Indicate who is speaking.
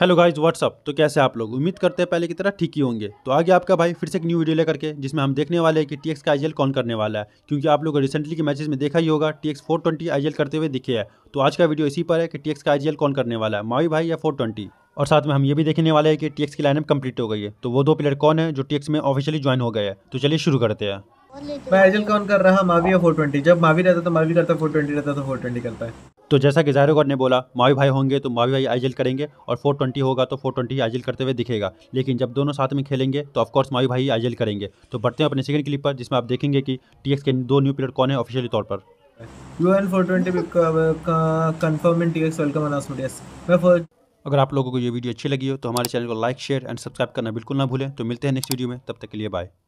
Speaker 1: hello guys what's up तो कैसे आप लोग उम्मीद करते हैं पहले की तरह ठीक ही होंगे तो आगे आपका भाई फिर से एक न्यू वीडियो लेकर के जिसमें हम देखने वाले हैं कि टीएक्स का आईएल कौन करने वाला है क्योंकि आप को रिसेंटली के मैचेस में देखा ही होगा टीएक्स 420 आईएल करते हुए दिखे है तो आज का वीडियो इसी पर है कि टीएक्स का आईएल कौन करने वाला है मावी भाई या फोर और साथ में हम ये भी देखने वाले हैं कि टीएक्स की लाइनअप कंप्लीट हो गई है तो वो दो प्लेयर कौन है जो टीएक्स में ऑफिशियली ज्वाइन हो गए हैं तो चलिए शुरू करते हैं
Speaker 2: मैं एजल कौन कर रहा मावी फोर ट्वेंटी जब मावी रहता तो मावी
Speaker 3: करता फोर ट्वेंटी रहता तो फोर ट्वेंटी करता है
Speaker 1: तो जैसा कि जायरोगौर ने बोला मावी भाई होंगे तो मावी भाई आइजल करेंगे और 420 होगा तो 420 ट्वेंटी आइजल करते हुए दिखेगा लेकिन जब दोनों साथ में खेलेंगे तो ऑफकोर्स मावी भाई आइजल करेंगे तो बढ़ते हैं अपने सेकंड क्लिप पर जिसमें आप देखेंगे कि टी के दो न्यू प्लेयर कौन है ऑफिशियली तौर पर
Speaker 3: U N four twenty confirm in T X welcome
Speaker 1: अगर आप लोगों को ये वीडियो अच्छी लगी हो तो हमारे चैनल को लाइक शेयर एंड सब्सक्राइब करना बिल्कुल ना भूलें तो मिलते हैं नेक्स्ट वीडियो में तब तक के लिए बाय